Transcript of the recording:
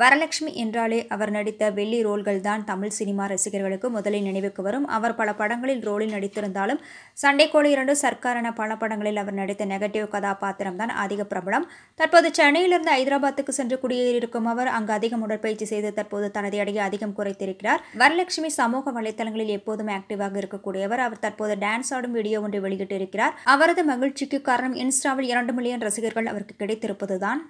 வரலட்சுமி என்றாலே அவர் நடித்த வெள்ளி ரோல்கள் தான் தமிழ் சினிமா ரசிகர்களுக்கு முதலில் நினைவுக்கு வரும் அவர் பல படங்களில் ரோலில் நடித்திருந்தாலும் சண்டைக்கோழி இரண்டு சர்க்காரன பல படங்களில் அவர் நடித்த நெகட்டிவ் கதாபாத்திரம் தான் அதிக பிரபலம் தற்போது சென்னையிலிருந்து ஹைதராபாத்துக்கு சென்று குடியேறியிருக்கும் அவர் அங்கு அதிகம் உடற்பயிற்சி செய்து தற்போது தனது எடையை அதிகம் குறைத்திருக்கிறார் வரலட்சுமி சமூக வலைதளங்களில் எப்போதும் ஆக்டிவாக இருக்கக்கூடியவர் அவர் தற்போது டான்ஸ் ஆடும் வீடியோ ஒன்று வெளியிட்டிருக்கிறார் அவரது மகிழ்ச்சிக்கு காரணம் இன்ஸ்டாவில் இரண்டு மில்லியன் ரசிகர்கள் அவருக்கு கிடைத்திருப்பதுதான்